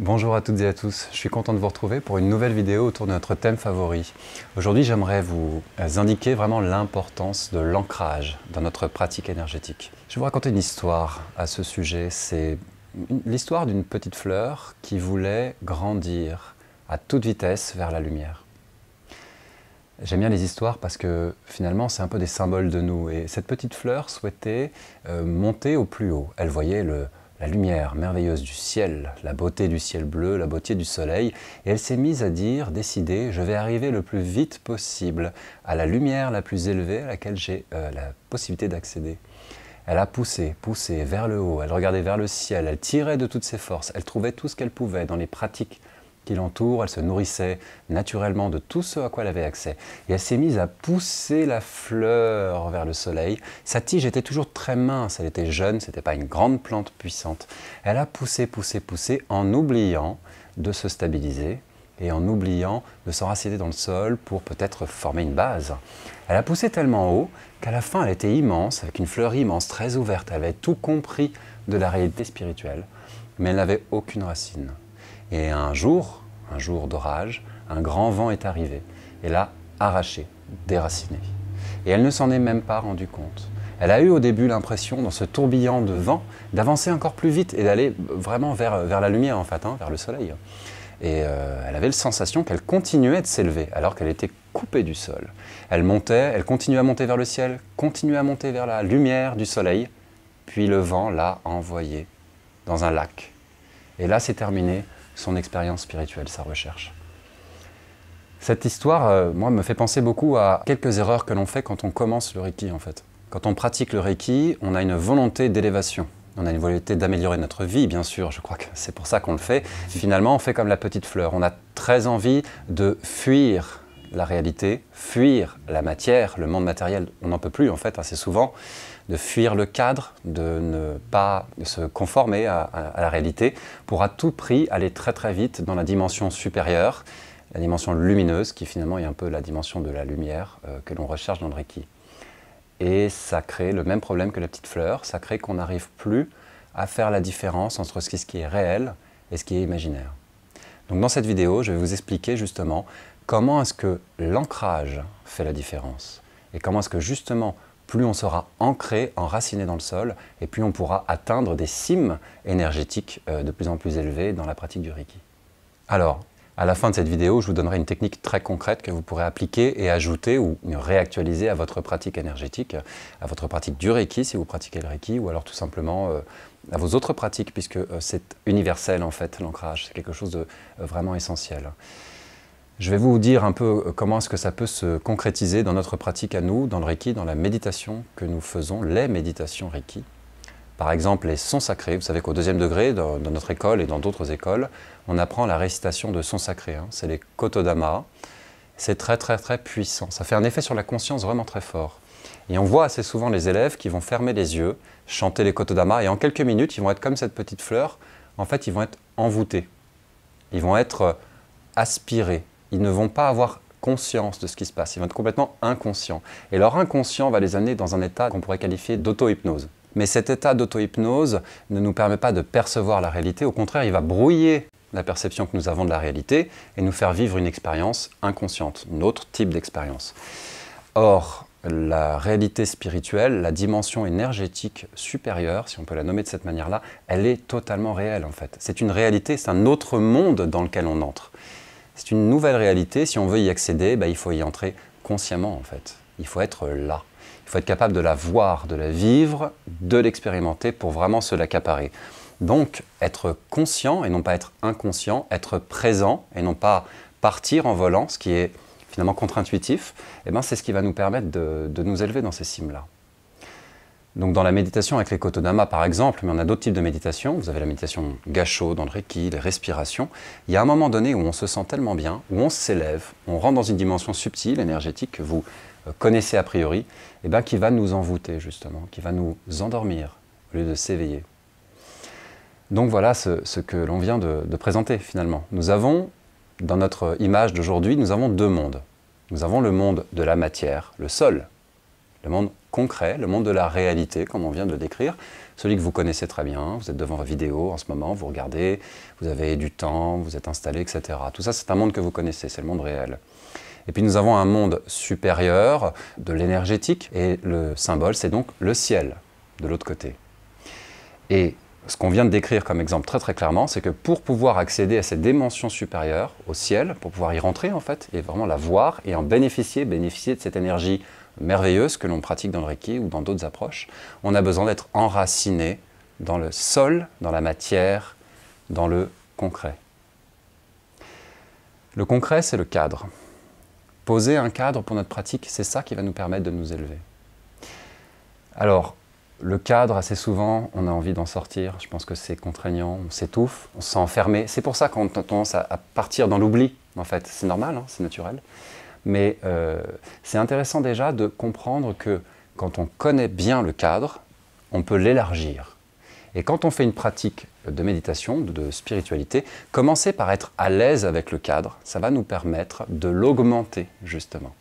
Bonjour à toutes et à tous, je suis content de vous retrouver pour une nouvelle vidéo autour de notre thème favori. Aujourd'hui j'aimerais vous indiquer vraiment l'importance de l'ancrage dans notre pratique énergétique. Je vais vous raconter une histoire à ce sujet, c'est l'histoire d'une petite fleur qui voulait grandir à toute vitesse vers la lumière. J'aime bien les histoires parce que finalement c'est un peu des symboles de nous et cette petite fleur souhaitait euh, monter au plus haut. Elle voyait le, la lumière merveilleuse du ciel, la beauté du ciel bleu, la beauté du soleil, et elle s'est mise à dire, décidée, je vais arriver le plus vite possible à la lumière la plus élevée à laquelle j'ai euh, la possibilité d'accéder. Elle a poussé, poussé vers le haut, elle regardait vers le ciel, elle tirait de toutes ses forces, elle trouvait tout ce qu'elle pouvait dans les pratiques qui l'entoure, elle se nourrissait naturellement de tout ce à quoi elle avait accès. Et elle s'est mise à pousser la fleur vers le soleil. Sa tige était toujours très mince, elle était jeune, ce n'était pas une grande plante puissante. Elle a poussé, poussé, poussé en oubliant de se stabiliser et en oubliant de s'enraciner dans le sol pour peut-être former une base. Elle a poussé tellement haut qu'à la fin elle était immense, avec une fleur immense, très ouverte. Elle avait tout compris de la réalité spirituelle, mais elle n'avait aucune racine. Et un jour, un jour d'orage, un grand vent est arrivé et l'a arrachée, déracinée. Et elle ne s'en est même pas rendue compte. Elle a eu au début l'impression, dans ce tourbillon de vent, d'avancer encore plus vite et d'aller vraiment vers, vers, la lumière, en fait, hein, vers le soleil. Et euh, elle avait la sensation qu'elle continuait de s'élever, alors qu'elle était coupée du sol. Elle montait, elle continuait à monter vers le ciel, continuait à monter vers la lumière du soleil, puis le vent l'a envoyée dans un lac. Et là, c'est terminé son expérience spirituelle, sa recherche. Cette histoire, euh, moi, me fait penser beaucoup à quelques erreurs que l'on fait quand on commence le Reiki, en fait. Quand on pratique le Reiki, on a une volonté d'élévation. On a une volonté d'améliorer notre vie, bien sûr, je crois que c'est pour ça qu'on le fait. Finalement, on fait comme la petite fleur. On a très envie de fuir la réalité, fuir la matière, le monde matériel. On n'en peut plus en fait assez hein, souvent de fuir le cadre, de ne pas se conformer à, la réalité pour à tout prix aller très très vite dans la dimension supérieure, la dimension lumineuse qui finalement est un peu la dimension de la lumière euh, que l'on recherche dans le Reiki. Et ça crée le même problème que la petite fleur, ça crée qu'on n'arrive plus à faire la différence entre ce qui est réel et ce qui est imaginaire. Donc dans cette vidéo, je vais vous expliquer justement comment est-ce que l'ancrage fait la différence Et comment est-ce que justement, plus on sera ancré, enraciné dans le sol, et plus on pourra atteindre des cimes énergétiques euh, de plus en plus élevées dans la pratique du Reiki Alors, à la fin de cette vidéo, je vous donnerai une technique très concrète que vous pourrez appliquer et ajouter ou réactualiser à votre pratique énergétique, à votre pratique du Reiki si vous pratiquez le Reiki, ou alors tout simplement euh, à vos autres pratiques, puisque euh, c'est universel en fait l'ancrage, c'est quelque chose de vraiment essentiel. Je vais vous dire un peu euh, comment est-ce que ça peut se concrétiser dans notre pratique à nous, dans le Reiki, dans la méditation que nous faisons, les méditations Reiki. Par exemple, les sons sacrés. Vous savez qu'au deuxième degré, dans, notre école et dans d'autres écoles, on apprend la récitation de sons sacrés. Hein. C'est les kotodama. C'est très très très puissant. Ça fait un effet sur la conscience vraiment très fort. Et on voit assez souvent les élèves qui vont fermer les yeux, chanter les kotodama, et en quelques minutes, ils vont être comme cette petite fleur. En fait, ils vont être envoûtés. Ils vont être euh, aspirés ils ne vont pas avoir conscience de ce qui se passe, ils vont être complètement inconscients. Et leur inconscient va les amener dans un état qu'on pourrait qualifier d'auto-hypnose. Mais cet état d'auto-hypnose ne nous permet pas de percevoir la réalité, au contraire, il va brouiller la perception que nous avons de la réalité et nous faire vivre une expérience inconsciente, un autre type d'expérience. Or, la réalité spirituelle, la dimension énergétique supérieure, si on peut la nommer de cette manière-là, elle est totalement réelle en fait. C'est une réalité, c'est un autre monde dans lequel on entre. C'est une nouvelle réalité. Si on veut y accéder, bah, il faut y entrer consciemment, en fait. Il faut être là. Il faut être capable de la voir, de la vivre, de l'expérimenter pour vraiment se l'accaparer. Donc, être conscient et non pas être inconscient, être présent et non pas partir en volant, ce qui est finalement contre-intuitif, eh ben, c'est ce qui va nous permettre de nous élever dans ces cimes-là. Donc dans la méditation avec les Kotodama par exemple, mais on a d'autres types de méditation, vous avez la méditation gacho dans le Reiki, les respirations, il y a un moment donné où on se sent tellement bien, où on s'élève, on rentre dans une dimension subtile, énergétique que vous euh, connaissez a priori, et eh ben qui va nous envoûter justement, qui va nous endormir au lieu de s'éveiller. Donc voilà ce, que l'on vient de, de présenter finalement. Nous avons, dans notre image d'aujourd'hui, nous avons deux mondes. Nous avons le monde de la matière, le sol, le monde concret, le monde de la réalité, comme on vient de le décrire, celui que vous connaissez très bien, vous êtes devant vos vidéo en ce moment, vous regardez, vous avez du temps, vous êtes installé, etc. Tout ça, c'est un monde que vous connaissez, c'est le monde réel. Et puis nous avons un monde supérieur, de l'énergétique, et le symbole, c'est donc le ciel, de l'autre côté. Et ce qu'on vient de décrire comme exemple très très clairement, c'est que pour pouvoir accéder à cette dimension supérieure, au ciel, pour pouvoir y rentrer en fait, et vraiment la voir et en bénéficier, bénéficier de cette énergie merveilleuse que l'on pratique dans le Reiki ou dans d'autres approches. On a besoin d'être enraciné dans le sol, dans la matière, dans le concret. Le concret, c'est le cadre. Poser un cadre pour notre pratique, c'est ça qui va nous permettre de nous élever. Alors, le cadre, assez souvent, on a envie d'en sortir. Je pense que c'est contraignant, on s'étouffe, on se sent enfermé. C'est pour ça qu'on a tendance à partir dans l'oubli, en fait. C'est normal, hein, c'est naturel. Mais euh, c'est intéressant déjà de comprendre que quand on connaît bien le cadre, on peut l'élargir. Et quand on fait une pratique de méditation, de spiritualité, commencer par être à l'aise avec le cadre, ça va nous permettre de l'augmenter justement.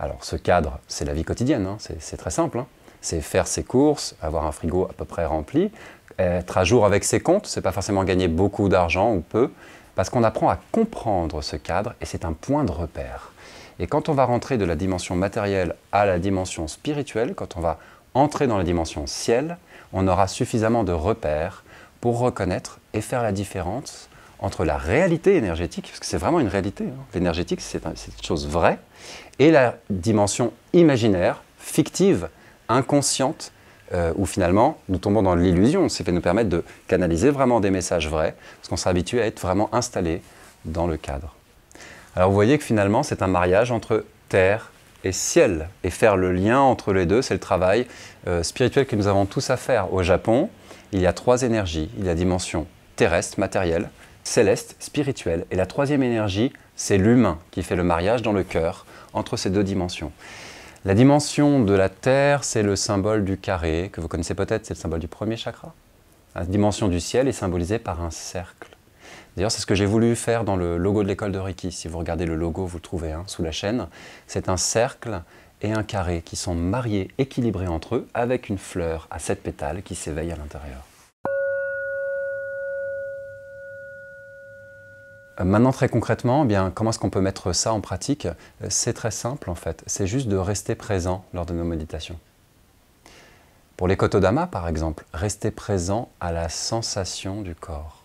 Alors ce cadre, c'est la vie quotidienne, hein. c'est très simple. Hein. C'est faire ses courses, avoir un frigo à peu près rempli, être à jour avec ses comptes, c'est pas forcément gagner beaucoup d'argent ou peu, parce qu'on apprend à comprendre ce cadre et c'est un point de repère. Et quand on va rentrer de la dimension matérielle à la dimension spirituelle, quand on va entrer dans la dimension ciel, on aura suffisamment de repères pour reconnaître et faire la différence entre la réalité énergétique, parce que c'est vraiment une réalité, hein. l'énergétique c'est une chose vraie, et la dimension imaginaire, fictive, inconsciente, euh, où finalement nous tombons dans l'illusion. C'est fait nous permettre de canaliser vraiment des messages vrais, parce qu'on s'est habitué à être vraiment installé dans le cadre. Alors vous voyez que finalement c'est un mariage entre terre et ciel, et faire le lien entre les deux, c'est le travail euh, spirituel que nous avons tous à faire. Au Japon, il y a trois énergies, il y a dimension terrestre, matérielle, céleste, spirituelle, et la troisième énergie, c'est l'humain qui fait le mariage dans le cœur entre ces deux dimensions. La dimension de la Terre, c'est le symbole du carré, que vous connaissez peut-être, c'est le symbole du premier chakra. La dimension du ciel est symbolisée par un cercle. D'ailleurs, c'est ce que j'ai voulu faire dans le logo de l'école de Reiki. Si vous regardez le logo, vous le trouvez hein, sous la chaîne. C'est un cercle et un carré qui sont mariés, équilibrés entre eux, avec une fleur à sept pétales qui s'éveille à l'intérieur. Euh, maintenant, très concrètement, eh bien, comment est-ce qu'on peut mettre ça en pratique euh, C'est très simple en fait, c'est juste de rester présent lors de nos méditations. Pour les kotodama, par exemple, rester présent à la sensation du corps.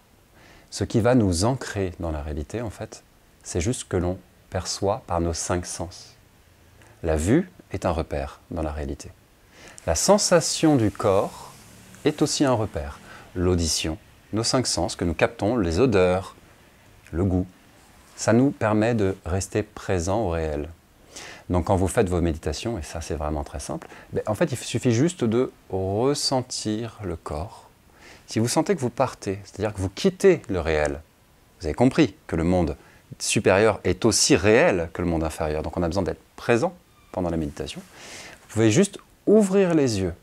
Ce qui va nous ancrer dans la réalité, en fait, c'est juste ce que l'on perçoit par nos cinq sens. La vue est un repère dans la réalité. La sensation du corps est aussi un repère. L'audition, nos cinq sens que nous captons, les odeurs, le goût. Ça nous permet de rester présent au réel. Donc quand vous faites vos méditations, et ça c'est vraiment très simple, ben, en fait il suffit juste de ressentir le corps. Si vous sentez que vous partez, c'est-à-dire que vous quittez le réel, vous avez compris que le monde supérieur est aussi réel que le monde inférieur, donc on a besoin d'être présent pendant la méditation, vous pouvez juste ouvrir les yeux,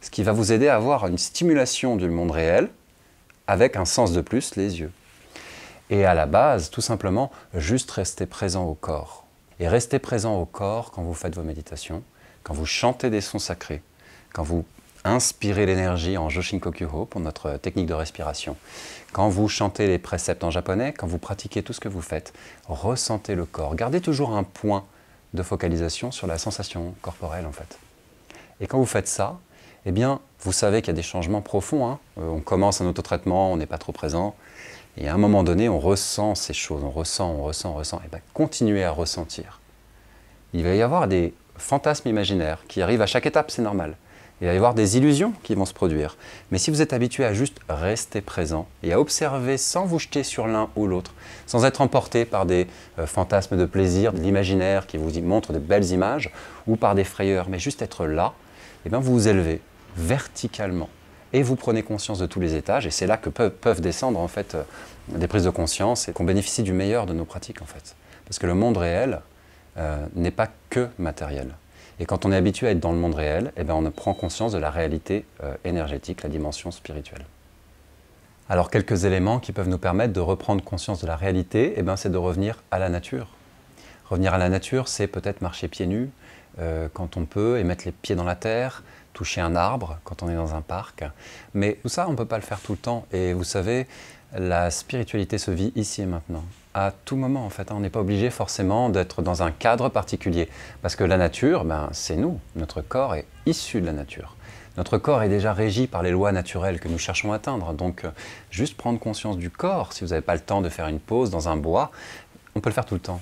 ce qui va vous aider à avoir une stimulation du monde réel avec un sens de plus, les yeux et à la base, tout simplement, juste rester présent au corps. Et rester présent au corps quand vous faites vos méditations, quand vous chantez des sons sacrés, quand vous inspirez l'énergie en Joshin pour notre technique de respiration, quand vous chantez les préceptes en japonais, quand vous pratiquez tout ce que vous faites, ressentez le corps. Gardez toujours un point de focalisation sur la sensation corporelle en fait. Et quand vous faites ça, eh bien, vous savez qu'il y a des changements profonds. Hein. Euh, on commence un autotraitement, on n'est pas trop présent. Et à un moment donné, on ressent ces choses, on ressent, on ressent, on ressent. Et eh bien, continuez à ressentir. Il va y avoir des fantasmes imaginaires qui arrivent à chaque étape, c'est normal. Il va y avoir des illusions qui vont se produire. Mais si vous êtes habitué à juste rester présent et à observer sans vous jeter sur l'un ou l'autre, sans être emporté par des euh, fantasmes de plaisir, de l'imaginaire qui vous montre de belles images, ou par des frayeurs, mais juste être là, eh bien vous vous élevez verticalement. Et vous prenez conscience de tous les étages, et c'est là que peuvent, descendre en fait euh, des prises de conscience et qu'on bénéficie du meilleur de nos pratiques en fait. Parce que le monde réel euh, n'est pas que matériel. Et quand on est habitué à être dans le monde réel, et eh bien on prend conscience de la réalité euh, énergétique, la dimension spirituelle. Alors quelques éléments qui peuvent nous permettre de reprendre conscience de la réalité, et eh bien c'est de revenir à la nature. Revenir à la nature, c'est peut-être marcher pieds nus quand on peut et mettre les pieds dans la terre, toucher un arbre quand on est dans un parc. Mais tout ça, on ne peut pas le faire tout le temps. Et vous savez, la spiritualité se vit ici et maintenant, à tout moment en fait. Hein. On n'est pas obligé forcément d'être dans un cadre particulier. Parce que la nature, ben, c'est nous. Notre corps est issu de la nature. Notre corps est déjà régi par les lois naturelles que nous cherchons à atteindre. Donc, euh, juste prendre conscience du corps, si vous n'avez pas le temps de faire une pause dans un bois, on peut le faire tout le temps.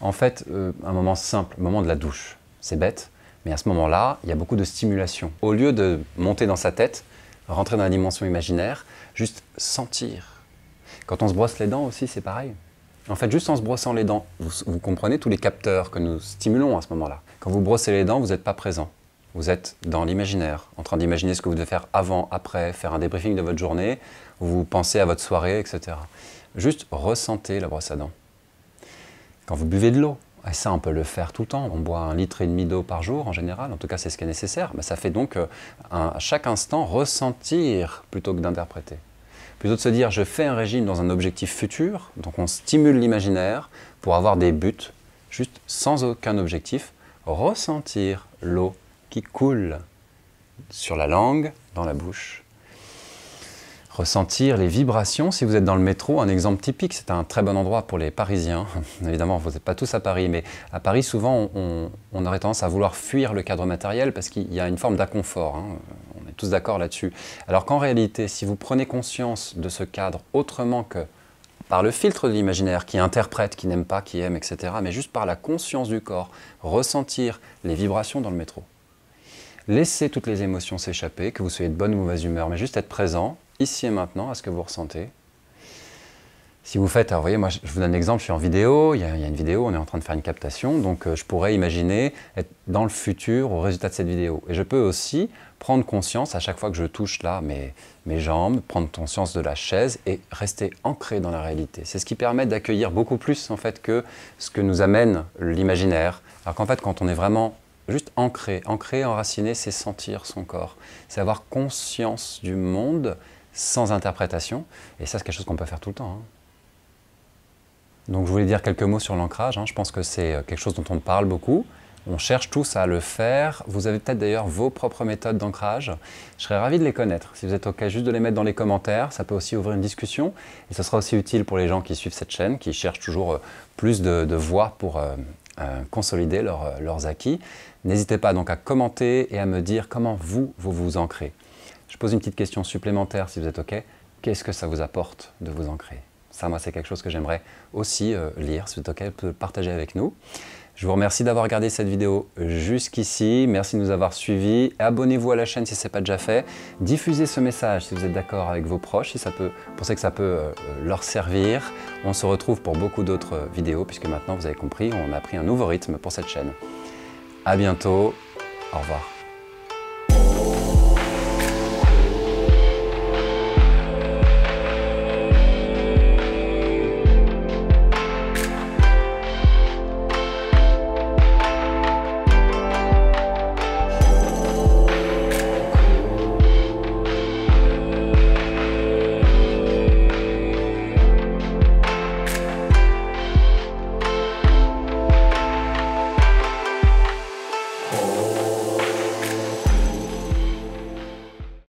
En fait, euh, un moment simple, le moment de la douche. C'est bête, mais à ce moment-là, il y a beaucoup de stimulation. Au lieu de monter dans sa tête, rentrer dans la dimension imaginaire, juste sentir. Quand on se brosse les dents aussi, c'est pareil. En fait, juste en se brossant les dents, vous, comprenez tous les capteurs que nous stimulons à ce moment-là. Quand vous brossez les dents, vous n'êtes pas présent. Vous êtes dans l'imaginaire, en train d'imaginer ce que vous devez faire avant, après, faire un débriefing de votre journée, vous pensez à votre soirée, etc. Juste ressentez la brosse à dents. Quand vous buvez de l'eau, et ça, on peut le faire tout le temps. On boit un litre et demi d'eau par jour en général, en tout cas c'est ce qui est nécessaire. Mais bah, ça fait donc euh, à chaque instant ressentir plutôt que d'interpréter. Plutôt de se dire je fais un régime dans un objectif futur, donc on stimule l'imaginaire pour avoir des buts, juste sans aucun objectif, ressentir l'eau qui coule sur la langue, dans la bouche, ressentir les vibrations. Si vous êtes dans le métro, un exemple typique, c'est un très bon endroit pour les Parisiens. Évidemment, vous n'êtes pas tous à Paris, mais à Paris, souvent, on, aurait tendance à vouloir fuir le cadre matériel parce qu'il y a une forme d'inconfort. Hein. On est tous d'accord là-dessus. Alors qu'en réalité, si vous prenez conscience de ce cadre autrement que par le filtre de l'imaginaire qui interprète, qui n'aime pas, qui aime, etc., mais juste par la conscience du corps, ressentir les vibrations dans le métro. Laissez toutes les émotions s'échapper, que vous soyez de bonne ou mauvaise humeur, mais juste être présent, ici et maintenant à ce que vous ressentez. Si vous faites, alors vous voyez, moi je vous donne un exemple, je suis en vidéo, il y, a, une vidéo, on est en train de faire une captation, donc euh, je pourrais imaginer être dans le futur au résultat de cette vidéo. Et je peux aussi prendre conscience à chaque fois que je touche là mes, mes jambes, prendre conscience de la chaise et rester ancré dans la réalité. C'est ce qui permet d'accueillir beaucoup plus en fait que ce que nous amène l'imaginaire. Alors qu'en fait, quand on est vraiment juste ancré, ancré, enraciné, c'est sentir son corps, c'est avoir conscience du monde sans interprétation. Et ça, c'est quelque chose qu'on peut faire tout le temps. Hein. Donc je voulais dire quelques mots sur l'ancrage. Hein. Je pense que c'est euh, quelque chose dont on parle beaucoup. On cherche tous à le faire. Vous avez peut-être d'ailleurs vos propres méthodes d'ancrage. Je serais ravi de les connaître. Si vous êtes ok, juste de les mettre dans les commentaires, ça peut aussi ouvrir une discussion. Et ce sera aussi utile pour les gens qui suivent cette chaîne, qui cherchent toujours euh, plus de, voix pour euh, consolider leurs acquis. N'hésitez pas donc à commenter et à me dire comment vous, vous vous ancrez. Je pose une petite question supplémentaire si vous êtes OK. Qu'est-ce que ça vous apporte de vous ancrer Ça, moi, c'est quelque chose que j'aimerais aussi euh, lire, si vous êtes OK, peut partager avec nous. Je vous remercie d'avoir regardé cette vidéo jusqu'ici. Merci de nous avoir suivis. Abonnez-vous à la chaîne si ce n'est pas déjà fait. Diffusez ce message si vous êtes d'accord avec vos proches, si ça peut, pensez que ça peut euh, leur servir. On se retrouve pour beaucoup d'autres euh, vidéos, puisque maintenant, vous avez compris, on a pris un nouveau rythme pour cette chaîne. À bientôt. Au revoir.